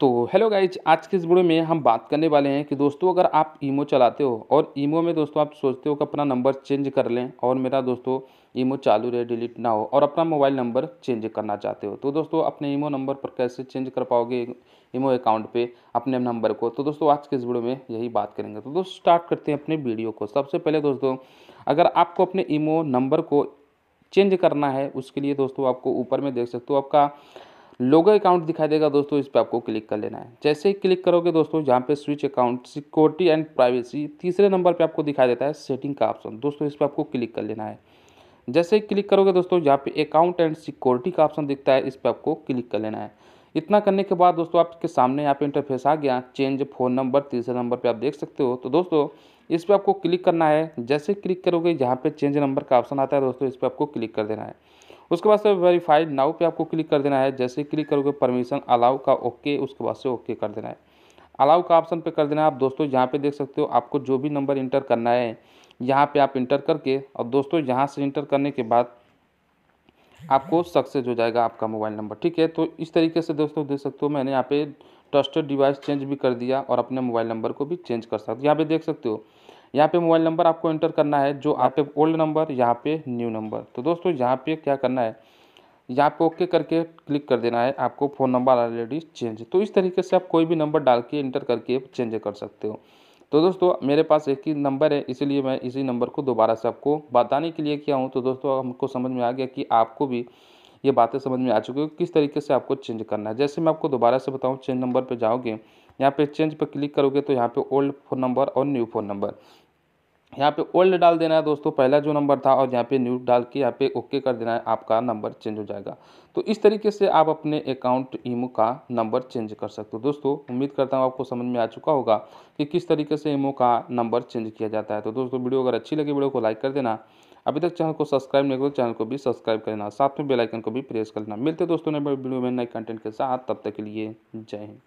तो hello guys आज के इस वीडियो में हम बात करने वाले हैं कि दोस्तों अगर आप ईमो चलाते हो और ईमो में दोस्तों आप सोचते हो कि अपना नंबर चेंज कर लें और मेरा दोस्तों ईमो चालू रहे डिलीट ना हो और अपना मोबाइल नंबर चेंज करना चाहते हो तो दोस्तों अपने ईमो नंबर पर कैसे चेंज कर पाओगे ईमो अकाउंट पर अपने नंबर को तो दोस्तों आज के इस वीडियो में यही बात करेंगे तो दोस्तों स्टार्ट करते हैं अपने वीडियो को सबसे पहले दोस्तों अगर आपको अपने ईमो नंबर को चेंज करना है उसके लिए दोस्तों आपको ऊपर में देख सकते हो आपका लोगो अकाउंट दिखाई देगा दोस्तों इस पर आपको क्लिक कर लेना है जैसे ही क्लिक करोगे दोस्तों यहाँ पे switch account security and privacy तीसरे नंबर पे आपको दिखाई देता है सेटिंग का ऑप्शन दोस्तों इस पर आपको क्लिक कर लेना है जैसे ही क्लिक करोगे दोस्तों यहाँ पे अकाउंट एंड सिक्योरिटी का ऑप्शन दिखता है इस पर आपको क्लिक कर लेना है इतना करने के बाद दोस्तों आपके सामने यहाँ पे इंटरफेस आ गया चेंज फ़ोन नंबर तीसरे नंबर पे आप देख सकते हो तो दोस्तों इस पर आपको क्लिक करना है जैसे क्लिक करोगे यहाँ पे चेंज नंबर का ऑप्शन आता है दोस्तों इस पर आपको क्लिक कर देना है उसके बाद से वेरीफाइड नाउ पे आपको क्लिक कर देना है जैसे क्लिक करोगे परमिशन अलाउ का ओके उसके बाद से ओके कर देना है अलाउ का ऑप्शन पे कर देना है आप दोस्तों यहाँ पे देख सकते हो आपको जो भी नंबर इंटर करना है यहाँ पे आप इंटर करके और दोस्तों यहाँ से इंटर करने के बाद आपको सक्सेस हो जाएगा आपका मोबाइल नंबर ठीक है तो इस तरीके से दोस्तों देख सकते हो मैंने यहाँ पे ट्रस्टेड डिवाइस चेंज भी कर दिया और अपने मोबाइल नंबर को भी चेंज कर सकते हो यहाँ पे देख सकते हो यहाँ पे मोबाइल नंबर आपको एंटर करना है जो हाँ। आप ओल्ड नंबर यहाँ पे न्यू नंबर तो दोस्तों यहाँ पे क्या करना है यहाँ पे ओके करके क्लिक कर देना है आपको फ़ोन नंबर ऑलरेडी चेंज तो इस तरीके से आप कोई भी नंबर डाल के इंटर करके चेंज कर सकते हो तो दोस्तों मेरे पास एक ही नंबर है इसीलिए मैं इसी नंबर को दोबारा से आपको बताने के लिए किया हूँ तो दोस्तों हमको समझ में आ गया कि आपको भी ये बातें समझ में आ चुकी हो किस तरीके से आपको चेंज करना है जैसे मैं आपको दोबारा से बताऊँ चेंज नंबर पर जाओगे यहाँ पे चेंज पर क्लिक करोगे तो यहाँ पे ओल्ड फ़ोन नंबर और न्यू फ़ोन नंबर यहाँ पे ओल्ड डाल देना है दोस्तों पहला जो नंबर था और यहाँ पे न्यू डाल के यहाँ पे ओके कर देना है आपका नंबर चेंज हो जाएगा तो इस तरीके से आप अपने अकाउंट ईमो का नंबर चेंज कर सकते हो दोस्तों उम्मीद करता हूँ आपको समझ में आ चुका होगा कि किस तरीके से ईमो का नंबर चेंज किया जाता है तो दोस्तों वीडियो अगर अच्छी लगी वीडियो को लाइक कर देना अभी तक चैनल को सब्सक्राइब नहीं करो तो चैनल को भी सब्सक्राइब करना लेना साथ में बेलाइकन को भी प्रेस कर लेना मिलते दोस्तों नए वीडियो में नए कंटेंट के साथ तब तक के लिए जय हिंद